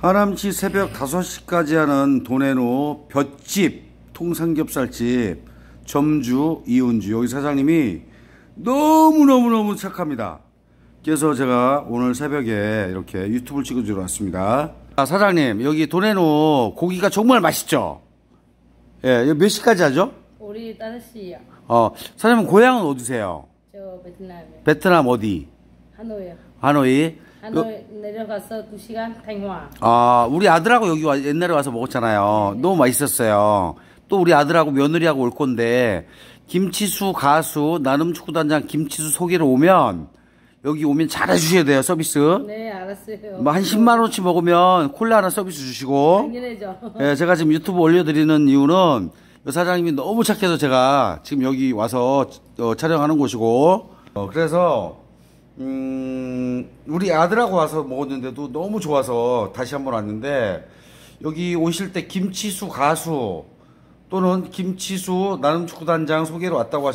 하남치 새벽 5시까지 하는 도내노볏집 통삼겹살집, 점주, 이은주 여기 사장님이 너무너무너무 착합니다. 그래서 제가 오늘 새벽에 이렇게 유튜브를 찍어주러 왔습니다. 아, 사장님 여기 도내노 고기가 정말 맛있죠? 예, 몇 시까지 하죠? 우리 5시요. 어, 사장님 고향은 어디세요? 저 베트남이요. 베트남 어디? 하노이요. 하노이? 하노이 아, 내려가서 두시간 t h 아, 우리 아들하고 여기 와, 옛날에 와서 먹었잖아요. 네. 너무 맛있었어요. 또 우리 아들하고 며느리하고 올 건데 김치수 가수 나눔 축구단장 김치수 소개로 오면 여기 오면 잘해 주셔야 돼요 서비스. 네 알았어요. 뭐한 10만 원치 먹으면 콜라 하나 서비스 주시고. 당연해죠. 예, 제가 지금 유튜브 올려드리는 이유는 사장님이 너무 착해서 제가 지금 여기 와서 어, 촬영하는 곳이고. 어, 그래서 음, 우리 아들하고 와서 먹었는데도 너무 좋아서 다시 한번 왔는데 여기 오실 때 김치수 가수 또는 김치수 나눔축구단장 소개로 왔다고 하셨